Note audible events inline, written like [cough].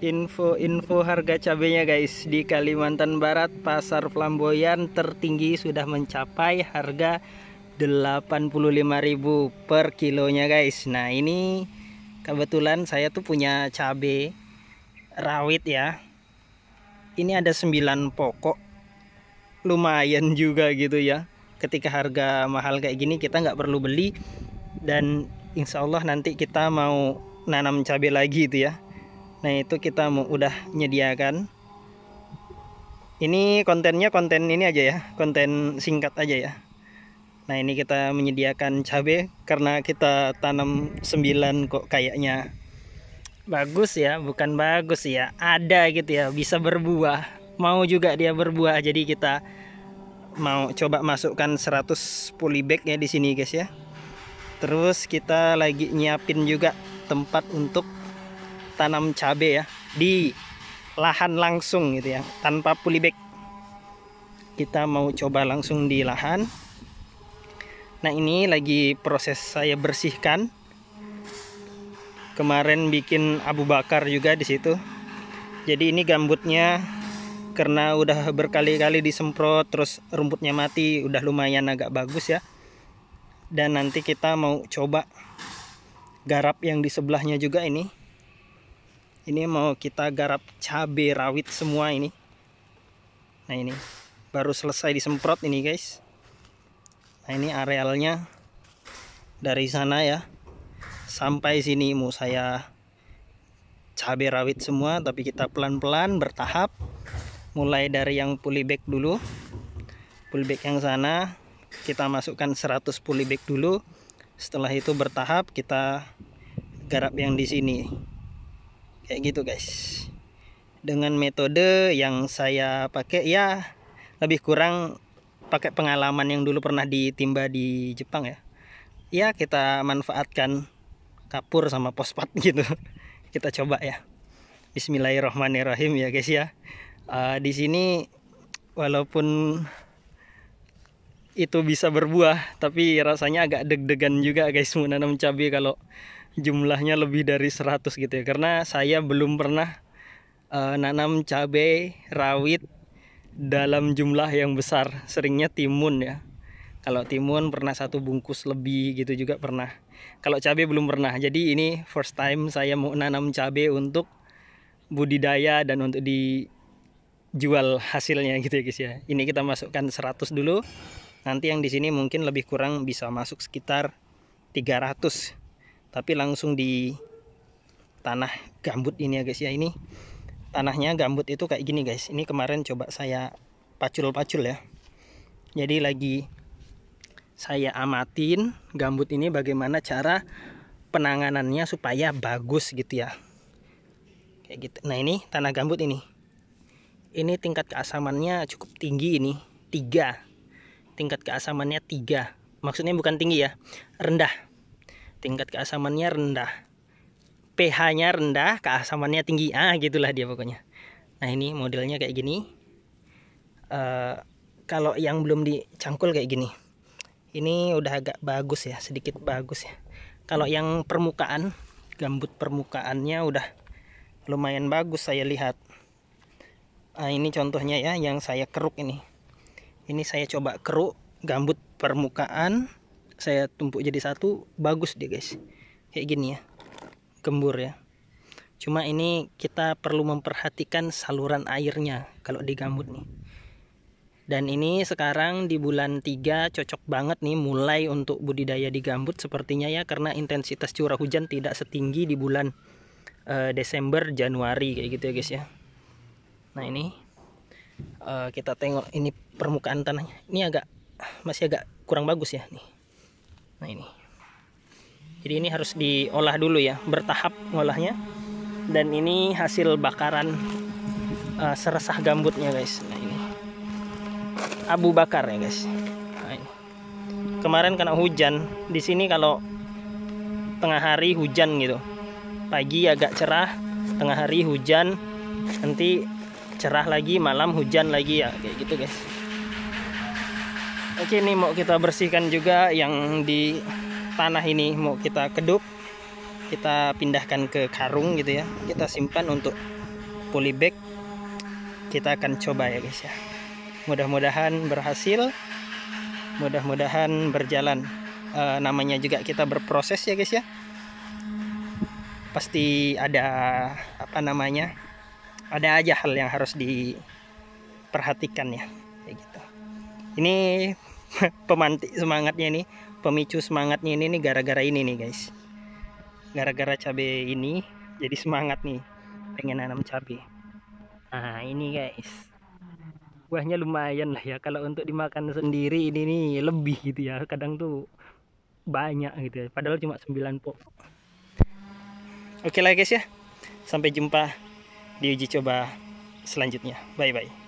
info-info harga cabenya guys di Kalimantan Barat pasar flamboyan tertinggi sudah mencapai harga 85.000 per kilonya guys nah ini kebetulan saya tuh punya cabe rawit ya ini ada 9 pokok lumayan juga gitu ya ketika harga mahal kayak gini kita nggak perlu beli dan insya Allah nanti kita mau nanam cabai lagi itu ya Nah itu kita mau udah menyediakan Ini kontennya konten ini aja ya, konten singkat aja ya. Nah ini kita menyediakan cabai karena kita tanam 9 kok kayaknya bagus ya, bukan bagus ya, ada gitu ya, bisa berbuah. Mau juga dia berbuah, jadi kita mau coba masukkan 100 polybag ya di sini guys ya. Terus kita lagi nyiapin juga tempat untuk tanam cabe ya di lahan langsung gitu ya tanpa pulibek kita mau coba langsung di lahan nah ini lagi proses saya bersihkan kemarin bikin Abu Bakar juga di situ jadi ini gambutnya karena udah berkali-kali disemprot terus rumputnya mati udah lumayan agak bagus ya dan nanti kita mau coba garap yang di sebelahnya juga ini ini mau kita garap cabe rawit semua ini nah ini baru selesai disemprot ini guys nah ini arealnya dari sana ya sampai sini mau saya cabe rawit semua tapi kita pelan-pelan bertahap mulai dari yang polybag dulu polybag yang sana kita masukkan 100 polybag dulu setelah itu bertahap kita garap yang di sini kayak gitu guys dengan metode yang saya pakai ya lebih kurang pakai pengalaman yang dulu pernah ditimba di Jepang ya ya kita manfaatkan kapur sama pospat [laughs] gitu kita coba ya Bismillahirrahmanirrahim ya guys ya uh, di sini walaupun itu bisa berbuah tapi rasanya agak deg-degan juga guys menanam cabai kalau jumlahnya lebih dari 100 gitu ya karena saya belum pernah uh, nanam cabai rawit dalam jumlah yang besar seringnya timun ya kalau timun pernah satu bungkus lebih gitu juga pernah kalau cabai belum pernah jadi ini first time saya mau nanam cabai untuk budidaya dan untuk dijual hasilnya gitu ya guys ya ini kita masukkan 100 dulu nanti yang di sini mungkin lebih kurang bisa masuk sekitar 300 tapi langsung di tanah gambut ini ya guys ya ini tanahnya gambut itu kayak gini guys ini kemarin coba saya pacul-pacul ya jadi lagi saya amatin gambut ini bagaimana cara penanganannya supaya bagus gitu ya kayak gitu nah ini tanah gambut ini ini tingkat keasamannya cukup tinggi ini tiga tingkat keasamannya tiga maksudnya bukan tinggi ya rendah tingkat keasamannya rendah pH-nya rendah keasamannya tinggi ah gitulah dia pokoknya nah ini modelnya kayak gini uh, kalau yang belum dicangkul kayak gini ini udah agak bagus ya sedikit bagus ya kalau yang permukaan gambut permukaannya udah lumayan bagus saya lihat nah, ini contohnya ya yang saya keruk ini ini saya coba keruk gambut permukaan saya tumpuk jadi satu bagus dia guys kayak gini ya gembur ya cuma ini kita perlu memperhatikan saluran airnya kalau di gambut nih dan ini sekarang di bulan 3 cocok banget nih mulai untuk budidaya di gambut sepertinya ya karena intensitas curah hujan tidak setinggi di bulan e, Desember Januari kayak gitu ya guys ya nah ini e, kita tengok ini permukaan tanahnya ini agak masih agak kurang bagus ya nih nah ini jadi ini harus diolah dulu ya bertahap ngolahnya dan ini hasil bakaran uh, seresah gambutnya guys nah ini abu bakar ya guys nah, ini. kemarin kena hujan di sini kalau tengah hari hujan gitu pagi agak cerah tengah hari hujan nanti cerah lagi malam hujan lagi ya kayak gitu guys Oke ini mau kita bersihkan juga yang di tanah ini mau kita keduk kita pindahkan ke karung gitu ya kita simpan untuk polybag kita akan coba ya guys ya mudah-mudahan berhasil mudah-mudahan berjalan e, namanya juga kita berproses ya guys ya pasti ada apa namanya ada aja hal yang harus diperhatikan ya kayak gitu ini [laughs] pemantik semangatnya ini pemicu semangatnya ini nih gara-gara ini nih guys gara-gara cabe ini jadi semangat nih pengen nanam cabe nah ini guys buahnya lumayan lah ya kalau untuk dimakan sendiri ini nih lebih gitu ya kadang tuh banyak gitu ya padahal cuma 9 pok oke lah guys ya sampai jumpa di uji coba selanjutnya bye bye